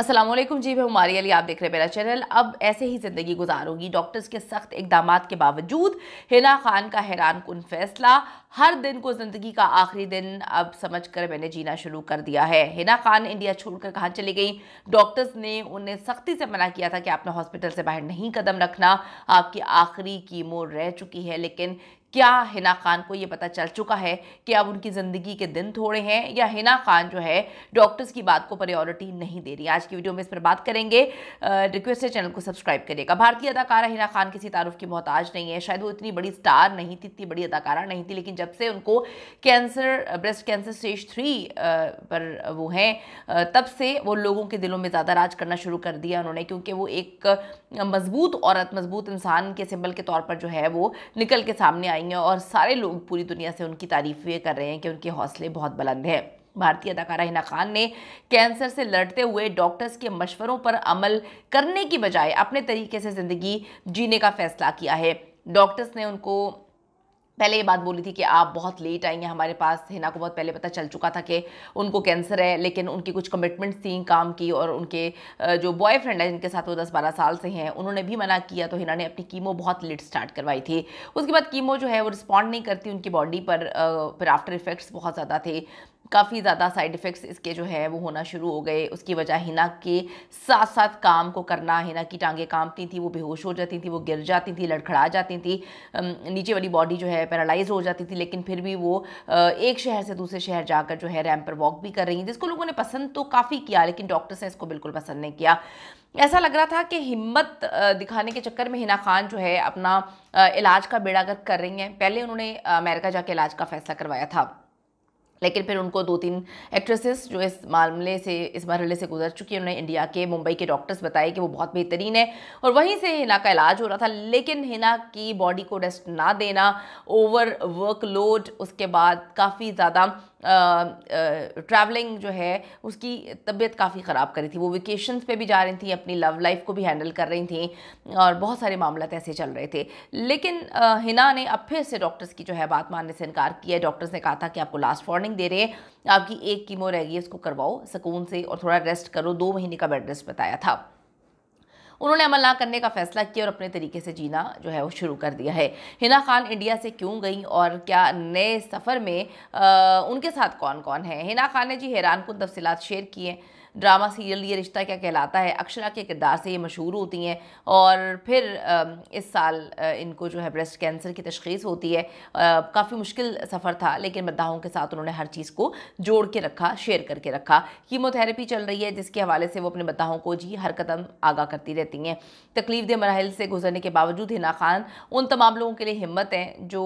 असलम जी मैं हमारी अली आप देख रहे हैं मेरा चैनल अब ऐसे ही ज़िंदगी गुजारूंगी डॉक्टर्स के सख्त इकदाम के बावजूद हिना खान का हैरान कन फैसला हर दिन को ज़िंदगी का आखिरी दिन अब समझ कर मैंने जीना शुरू कर दिया है हिना खान इंडिया छोड़कर कहाँ चली गई डॉक्टर्स ने उन्हें सख्ती से मना किया था कि आपने हॉस्पिटल से बाहर नहीं कदम रखना आपकी आखिरी कीमो रह चुकी है लेकिन क्या हिना खान को ये पता चल चुका है कि अब उनकी ज़िंदगी के दिन थोड़े हैं या हिना खान जो है डॉक्टर्स की बात को प्रायोरिटी नहीं दे रही आज की वीडियो में इस पर बात करेंगे रिक्वेस्ट है चैनल को सब्सक्राइब करिएगा भारतीय अदाकारा हिना खान किसी तारुफ की मोहताज नहीं है शायद वो इतनी बड़ी स्टार नहीं थी इतनी बड़ी अदाकारा नहीं थी लेकिन जब से उनको cancer breast cancer stage three पर वो हैं तब से वो लोगों के दिलों में ज़्यादा राज करना शुरू कर दिया उन्होंने क्योंकि वो एक मजबूत औरत मजबूत इंसान के सिंबल के तौर पर जो है वो निकल के सामने आई हैं और सारे लोग पूरी दुनिया से उनकी तारीफ़ें कर रहे हैं कि उनके हौसले बहुत बुलंद हैं भारतीय अदाकारा हिना खान ने कैंसर से लड़ते हुए डॉक्टर्स के मशवरों पर अमल करने की बजाय अपने तरीके से ज़िंदगी जीने का फैसला किया है डॉक्टर्स ने उनको पहले ये बात बोली थी कि आप बहुत लेट आएंगे हमारे पास हिना को बहुत पहले पता चल चुका था कि उनको कैंसर है लेकिन उनकी कुछ कमिटमेंट्स थी काम की और उनके जो बॉयफ्रेंड है जिनके साथ वो दस बारह साल से हैं उन्होंने भी मना किया तो हिना ने अपनी कीमो बहुत लेट स्टार्ट करवाई थी उसके बाद कीमो जो है वो रिस्पॉन्ड नहीं करती उनकी बॉडी पर फिर आफ्टर इफेक्ट्स बहुत ज़्यादा थे काफ़ी ज़्यादा साइड इफ़ेक्ट्स इसके जो है वो होना शुरू हो गए उसकी वजह हिना के साथ साथ काम को करना हिना की टांगें कांपती थी वो बेहोश हो जाती थी वो गिर जाती थी लड़खड़ा जाती थी नीचे वाली बॉडी जो है पैरालाइज हो जाती थी लेकिन फिर भी वो एक शहर से दूसरे शहर जाकर जो है रैम पर वॉक भी कर रही हैं जिसको लोगों ने पसंद तो काफ़ी किया लेकिन डॉक्टर्स ने इसको बिल्कुल पसंद नहीं किया ऐसा लग रहा था कि हिम्मत दिखाने के चक्कर में हिना खान जो है अपना इलाज का बेड़ागत कर रही हैं पहले उन्होंने अमेरिका जाके इलाज का फैसला करवाया था लेकिन फिर उनको दो तीन एक्ट्रेसेस जो इस मामले से इस मरहले से गुजर चुकी हैं उन्होंने इंडिया के मुंबई के डॉक्टर्स बताए कि वो बहुत बेहतरीन है और वहीं से हिना का इलाज हो रहा था लेकिन हिना की बॉडी को रेस्ट ना देना ओवर वर्कलोड उसके बाद काफ़ी ज़्यादा ट्रैवलिंग जो है उसकी तबीयत काफ़ी ख़राब करी थी वो वेकेशन पे भी जा रही थी अपनी लव लाइफ को भी हैंडल कर रही थी और बहुत सारे मामला ऐसे चल रहे थे लेकिन हिना ने अब फिर से डॉक्टर्स की जो है बात मानने से इनकार किया डॉक्टर्स ने कहा था कि आपको लास्ट वार्निंग दे रहे हैं आपकी एक कीमो रह गई उसको करवाओ सुकून से और थोड़ा रेस्ट करो दो महीने का बेड रेस्ट बताया था उन्होंने अमल ना करने का फैसला किया और अपने तरीके से जीना जो है वो शुरू कर दिया है हिना खान इंडिया से क्यों गई और क्या नए सफ़र में आ, उनके साथ कौन कौन है हिना खान ने जी हैरान कुन तफसीत शेयर किए ड्रामा सीरियल ये रिश्ता क्या कहलाता है अक्षरा के किरदार से ये मशहूर होती हैं और फिर इस साल इनको जो है ब्रेस्ट कैंसर की तशखीस होती है काफ़ी मुश्किल सफ़र था लेकिन मद्दाहों के साथ उन्होंने हर चीज़ को जोड़ के रखा शेयर करके रखा कीमोथेरेपी चल रही है जिसके हवाले से वो अपने मद्दाहों को जी हर कदम आगा करती रहती हैं तकलीफ दे मरहल से गुजरने के बावजूद हिना खान उन तमाम लोगों के लिए हिम्मत हैं जो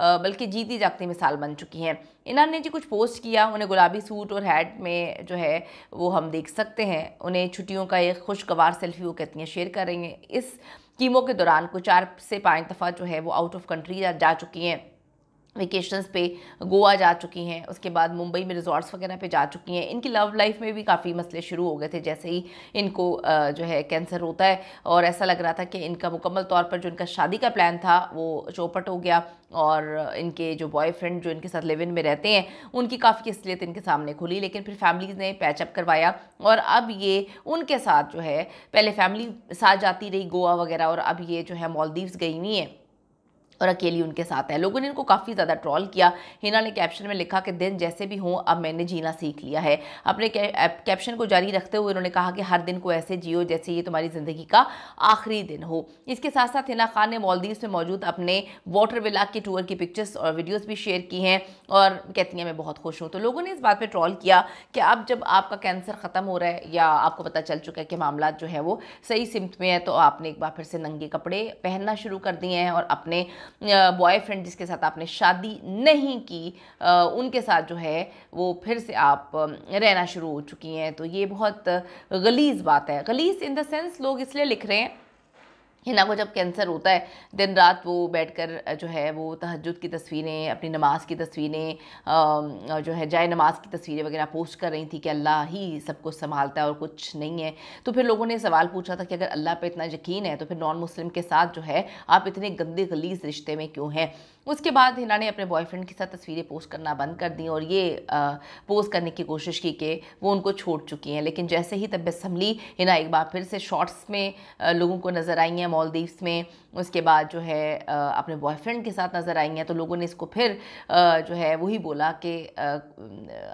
बल्कि जीती जागती मिसाल बन चुकी हैं इनान ने जी कुछ पोस्ट किया उन्हें गुलाबी सूट और हैट में जो है वो हम देख सकते हैं उन्हें छुट्टियों का एक खुशगवार सेल्फी वो कहती हैं शेयर करेंगे इस कीमों के दौरान कुछ चार से पाँच दफ़ा जो है वो आउट ऑफ कंट्री जा, जा चुकी हैं वेकेशंस पे गोवा जा चुकी हैं उसके बाद मुंबई में रिजॉर्ट्स वगैरह पे जा चुकी हैं इनकी लव लाइफ में भी काफ़ी मसले शुरू हो गए थे जैसे ही इनको जो है कैंसर होता है और ऐसा लग रहा था कि इनका मुकम्मल तौर पर जो इनका शादी का प्लान था वो चौपट हो गया और इनके जो बॉयफ्रेंड जो इनके साथ लेविन में रहते हैं उनकी काफ़ी असलियत इनके सामने खुली लेकिन फिर फैमिलीज़ ने पैचअप करवाया और अब ये उनके साथ जो है पहले फैमिली साथ जाती रही गोवा वगैरह और अब ये जो है मॉलदीव्स गई हुई हैं और अकेली उनके साथ है लोगों ने इनको काफ़ी ज़्यादा ट्रॉल किया हिना ने कैप्शन में लिखा कि दिन जैसे भी हों अब मैंने जीना सीख लिया है अपने कैप्शन को जारी रखते हुए उन्होंने कहा कि हर दिन को ऐसे जियो जैसे ये तुम्हारी ज़िंदगी का आखिरी दिन हो इसके साथ साथ हिना खान ने मालदीव में मौजूद अपने वाटर विला के टूर की पिक्चर्स और वीडियोज़ भी शेयर की हैं और कहती हैं मैं बहुत खुश हूँ तो लोगों ने इस बात पर ट्रॉल किया कि अब जब आपका कैंसर ख़त्म हो रहा है या आपको पता चल चुका है कि मामला जो है वो सही सिमत में है तो आपने एक बार फिर से नंगे कपड़े पहनना शुरू कर दिए हैं और अपने बॉयफ्रेंड जिसके साथ आपने शादी नहीं की उनके साथ जो है वो फिर से आप रहना शुरू हो चुकी हैं तो ये बहुत गलीज़ बात है गलीज़ इन द सेंस लोग इसलिए लिख रहे हैं हिना को जब कैंसर होता है दिन रात वो बैठकर जो है वो तहजद की तस्वीरें अपनी नमाज की तस्वीरें जो है जाए नमाज की तस्वीरें वगैरह पोस्ट कर रही थी कि अल्लाह ही सब कुछ संभालता है और कुछ नहीं है तो फिर लोगों ने सवाल पूछा था कि अगर अल्लाह पे इतना यकीन है तो फिर नॉन मुस्लिम के साथ जो है आप इतने गंदे गलीज रिश्ते में क्यों हैं उसके बाद हिना ने अपने बॉयफ्रेंड के साथ तस्वीरें पोस्ट करना बंद कर दी और ये पोस्ट करने की कोशिश की कि वो उनको छोड़ चुकी हैं लेकिन जैसे ही तबियत संभली हिना एक बार फिर से शॉर्ट्स में लोगों को नज़र आई हैं मॉलदीव्स में उसके बाद जो है अपने बॉयफ्रेंड के साथ नज़र आई हैं तो लोगों ने इसको फिर जो है वही बोला कि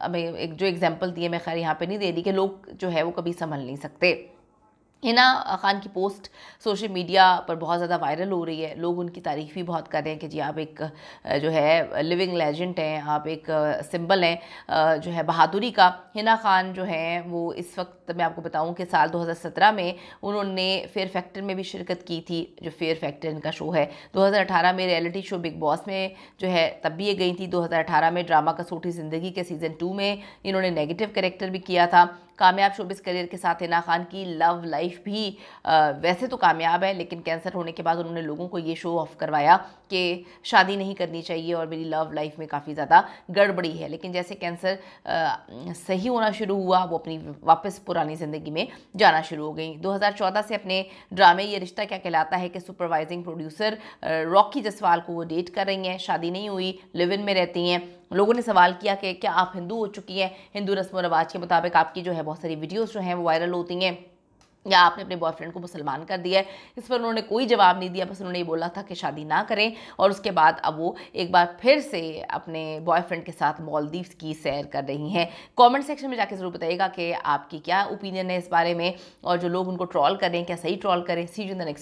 हमें एक जो एग्ज़ाम्पल दिए मैं खैर यहाँ पर नहीं दे रही कि लोग जो है वो कभी संभल नहीं सकते हिना खान की पोस्ट सोशल मीडिया पर बहुत ज़्यादा वायरल हो रही है लोग उनकी तारीफ़ भी बहुत कर रहे हैं कि जी आप एक जो है लिविंग लेजेंड हैं आप एक सिंबल हैं जो है बहादुरी का हिना खान जो हैं वो इस वक्त मैं आपको बताऊं कि साल 2017 में उन्होंने फेयर फैक्टर में भी शिरकत की थी जो फेयर फैक्टर इनका शो है दो में रियलिटी शो बिग बॉस में जो है तब भी ये गई थी दो में ड्रामा का सूठी ज़िंदगी के सीज़न टू में इन्होंने नेगेटिव करेक्टर भी किया था कामयाब शोबिस करियर के साथ हिना खान की लव लाइफ भी वैसे तो कामयाब है लेकिन कैंसर होने के बाद उन्होंने लोगों को ये शो ऑफ करवाया कि शादी नहीं करनी चाहिए और मेरी लव लाइफ में काफ़ी ज़्यादा गड़बड़ी है लेकिन जैसे कैंसर सही होना शुरू हुआ वो अपनी वापस पुरानी ज़िंदगी में जाना शुरू हो गई 2014 से अपने ड्रामे ये रिश्ता क्या कहलाता है कि सुपरवाइजिंग प्रोड्यूसर रॉकी जसवाल को वो डेट कर रही हैं शादी नहीं हुई लिव इन में रहती हैं लोगों ने सवाल किया कि क्या आप हिंदू हो चुकी हैं हिंदू रस्म रवाज के मुताबिक आपकी जो है बहुत सारी वीडियोस जो हैं वो वायरल होती हैं या आपने अपने बॉयफ्रेंड को मुसलमान कर दिया है इस पर उन्होंने कोई जवाब नहीं दिया बस उन्होंने ये बोला था कि शादी ना करें और उसके बाद अब वो एक बार फिर से अपने बॉयफ्रेंड के साथ मॉलदीव की सैर कर रही हैं कमेंट सेक्शन में जाकर ज़रूर बताइएगा कि आपकी क्या ओपिनियन है इस बारे में और जो लोग उनको ट्रॉल करें क्या सही ट्रॉल करें सी यू द नेक्स्ट